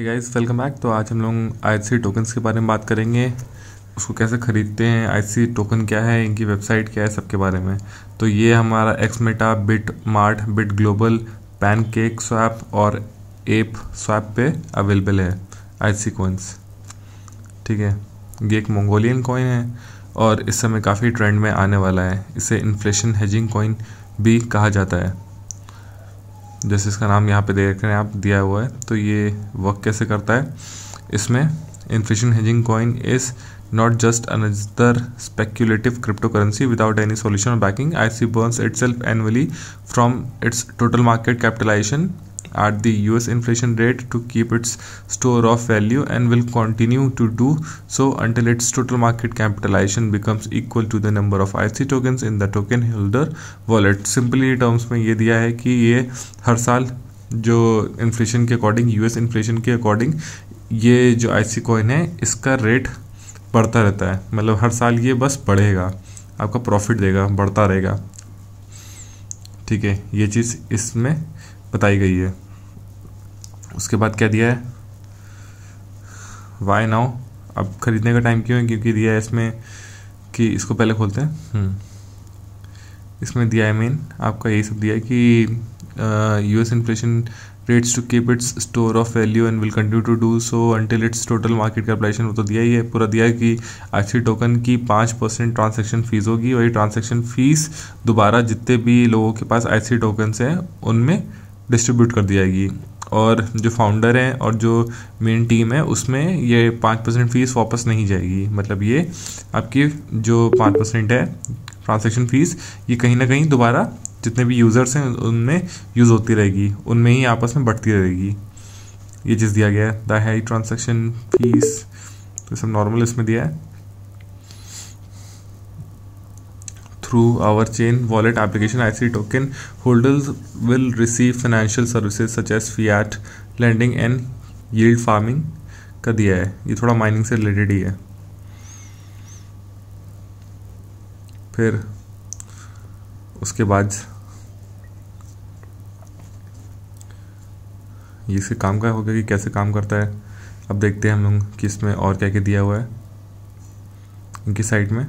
है guys welcome back तो आज हम लोग आई टोकन्स के बारे में बात करेंगे उसको कैसे ख़रीदते हैं आई टोकन क्या है इनकी वेबसाइट क्या है सबके बारे में तो ये हमारा XMeta BitMart BitGlobal PancakeSwap और एप स्वैप पे अवेलेबल है आई कोइंस ठीक है ये एक मंगोलियन कॉइन है और इस समय काफ़ी ट्रेंड में आने वाला है इसे इन्फ्लेशन हेजिंग कॉइन भी कहा जाता है जैसे इसका नाम यहाँ पे देख रहे हैं आप दिया हुआ है तो ये वर्क कैसे करता है इसमें inflation hedging coin is not just another speculative crypto currency without any solution और backing I C burns itself annually from its total market capitalization at the US inflation rate to keep its store of value and will continue to do so until its total market capitalization becomes equal to the number of IC tokens in the token holder wallet. Simply in terms में ये दिया है कि ये हर साल जो inflation के according, US inflation के according ये जो IC coin है इसका rate बढ़ता रहता है मतलब हर साल ये बस बढ़ेगा आपका प्रॉफिट देगा बढ़ता रहेगा ठीक है ये चीज़ इसमें बताई गई है उसके बाद क्या दिया है वाई नाउ अब ख़रीदने का टाइम क्यों है क्योंकि दिया है इसमें कि इसको पहले खोलते हैं हम्म। इसमें दिया है मेन आपका यही सब दिया है कि US inflation rates to keep its store of value and will continue to do so until its total market capitalization वो तो दिया ही है पूरा दिया है कि आखिरी टोकन की पाँच परसेंट ट्रांसैक्शन फीस होगी और ये ट्रांसैक्शन फीस दोबारा जितने भी लोगों के पास आई सी टोकन्स हैं उनमें डिस्ट्रीब्यूट कर दी जाएगी और जो फाउंडर हैं और जो मेन टीम है उसमें ये पाँच परसेंट फीस वापस नहीं जाएगी मतलब ये आपकी जो पाँच परसेंट है ट्रांसैक्शन फ़ीस ये कहीं ना कहीं दोबारा जितने भी यूज़र्स हैं उनमें यूज़ होती रहेगी उनमें ही आपस में बढ़ती रहेगी ये चीज़ दिया गया है द हाई फीस तो सब नॉर्मल इसमें दिया है through our chain wallet application IC token holders will receive financial services such as fiat lending and yield farming का दिया है ये थोड़ा माइनिंग से रिलेटेड ही है फिर उसके बाद ये इसके काम का होगा कि कैसे काम करता है अब देखते हैं हम लोग कि इसमें और क्या क्या दिया हुआ है इनकी साइट में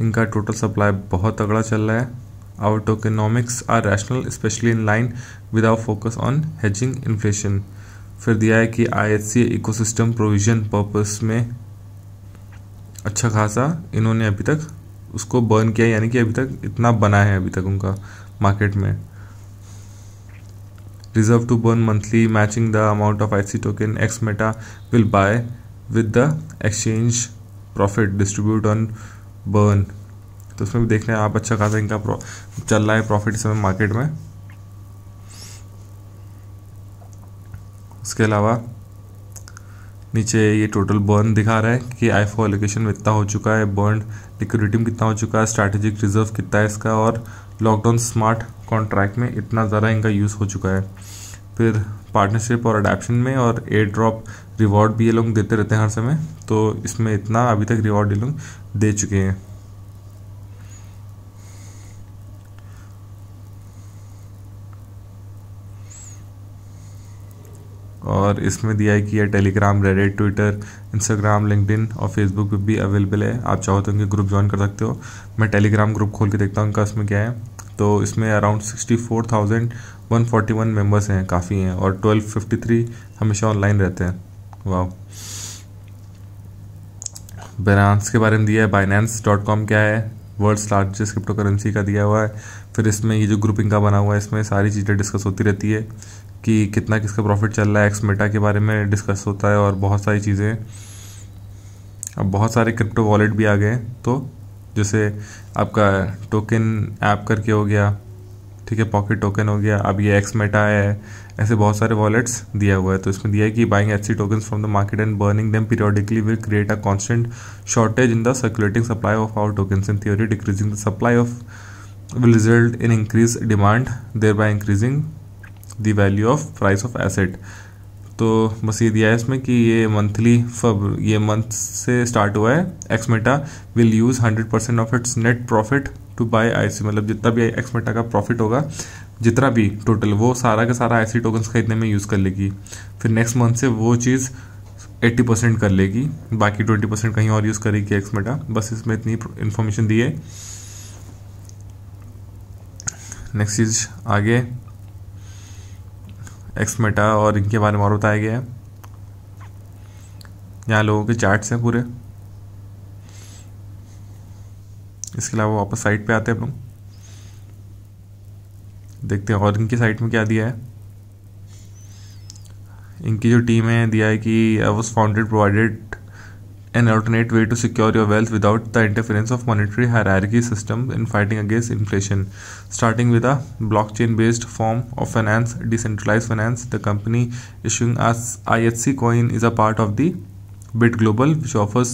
इनका टोटल सप्लाई बहुत तगड़ा चल रहा है our tokenomics are rational specially in line without focus on hedging inflation फिर दिया है कि I S C ecosystem provision purpose में अच्छा खासा इन्होंने अभी तक उसको बर्न किया यानी कि अभी तक इतना बना है अभी तक उनका मार्केट में reserve to burn monthly matching the amount of I C token XMeta will buy with the exchange profit distribute on burn तो उसमें भी देख रहे हैं आप अच्छा खासा इनका चल रहा है प्रॉफिट इस समय मार्केट में उसके अलावा नीचे ये टोटल बर्न दिखा रहा है कि आईफो एलोकेशन में इतना हो चुका है बर्न लिक्विडिटी में कितना हो चुका है स्ट्रैटेजिक रिजर्व कितना है इसका और लॉकडाउन स्मार्ट कॉन्ट्रैक्ट में इतना ज़्यादा इनका यूज़ हो चुका है फिर पार्टनरशिप और अडेप्शन में और एयर ड्रॉप रिवॉर्ड भी ये लोग देते रहते हैं हर समय तो इसमें इतना अभी तक रिवॉर्ड ये लोग दे चुके हैं और इसमें दिया है कि यह Telegram Reddit Twitter Instagram LinkedIn और फेसबुक पे भी अवेलेबल है आप चाहो तो इनके ग्रुप ज्वाइन कर सकते हो मैं टेलीग्राम ग्रुप खोल के देखता हूँ उनका उसमें क्या है तो इसमें around sixty four thousand one forty one members हैं काफ़ी हैं और ट्वेल्व फिफ्टी थ्री हमेशा ऑनलाइन रहते हैं वाह बैनांस के बारे में दिया है बाइनेंस डॉट कॉम क्या है वर्ल्ड्स लार्जेस्ट क्रिप्टो करेंसी का दिया हुआ है फिर इसमें ये जो ग्रुपिंग का बना हुआ है इसमें सारी चीज़ें डिस्कस होती रहती है कि कितना किसका प्रॉफिट चल रहा है एक्स मेटा के बारे में डिस्कस होता है और बहुत सारी चीज़ें अब बहुत सारे क्रिप्टो वॉलेट भी आ गए हैं तो जैसे आपका टोकन ऐप करके हो गया ठीक है पॉकेट टोकन हो गया अब ये एक्स मेटा है ऐसे बहुत सारे वॉलेट्स दिया हुआ है तो इसमें दिया है कि buying H C token from the market and burning them periodically will create a constant shortage in the circulating supply of our token in theory decreasing the supply of will result in increase demand thereby increasing the value of price of asset तो बस ये दिया है इसमें कि ये monthly फब ये month से स्टार्ट हुआ है XMeta will use hundred percent of its net profit to buy IC मतलब जितना भी एक्समेटा का प्रॉफिट होगा जितना भी टोटल वो सारा का सारा आईसी टोकन्स खरीदने में यूज़ कर लेगी फिर नेक्स्ट मंथ से वो चीज़ एट्टी परसेंट कर लेगी बाकी ट्वेंटी परसेंट कहीं और यूज़ करेगी एक्समेटा बस इसमें इतनी इन्फॉर्मेशन दी है नेक्स्ट चीज़ आगे एक्समेटा और इनके बारे में और बताया गया है यहाँ लोगों के चार्ट्स हैं पूरे इसके अलावा वापस साइट पे आते हैं हम लोग देखते हैं और इनकी साइट में क्या दिया है इनकी जो टीम है दिया है कि I was founded provided an alternate way to secure your wealth without the interference of monetary hierarchy system in fighting against inflation starting with a blockchain based form of finance decentralized finance the company issuing as IHC coin is a part of the BitGlobal which offers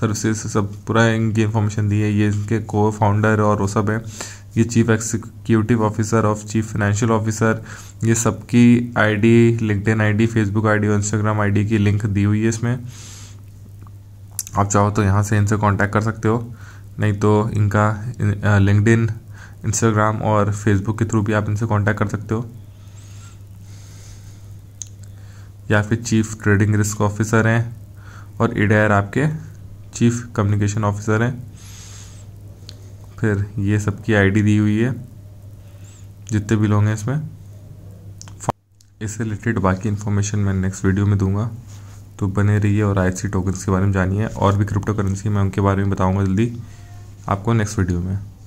services सब पूरा इनकी information दी है ये इनके को founder और वो सब है ये chief executive officer of chief financial officer ये सबकी ID LinkedIn ID Facebook ID और इंस्टाग्राम आईडी की लिंक दी हुई है इसमें आप चाहो तो यहाँ से इनसे कांटेक्ट कर सकते हो नहीं तो इनका लिंकड इन इंस्टाग्राम और फेसबुक के थ्रू भी आप इनसे कांटेक्ट कर सकते हो या फिर चीफ ट्रेडिंग रिस्क ऑफिसर हैं और इडायर आपके चीफ कम्युनिकेशन ऑफिसर हैं फिर ये सबकी आईडी दी हुई है जितने भी लोग हैं इसमें इससे रिलेटेड बाकी इन्फॉर्मेशन मैं नेक्स्ट वीडियो में दूंगा तो बने रहिए और आई सी टोकन्स के बारे में जानिए और भी क्रिप्टो करेंसी मैं उनके बारे में बताऊँगा जल्दी आपको नेक्स्ट वीडियो में